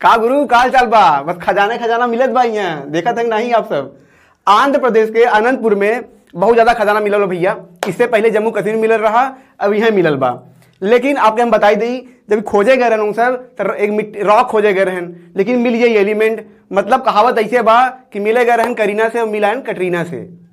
का गुरु का चाल बा बस खजाने खजाना मिलत बा यहाँ देखा था नहीं आप सब आंध्र प्रदेश के अनंतपुर में बहुत ज़्यादा खजाना मिलल भैया इससे पहले जम्मू कश्मीर मिलल रहा अब यहाँ मिलल बा लेकिन आपके हम बताई दी जब खोजे गए रहन सर तो एक मिट्टी रॉक खोजे गए रहन लेकिन मिल गई एलिमेंट मतलब कहावत ऐसे बा कि मिले गए रहन करीना से और मिलान कटरीना से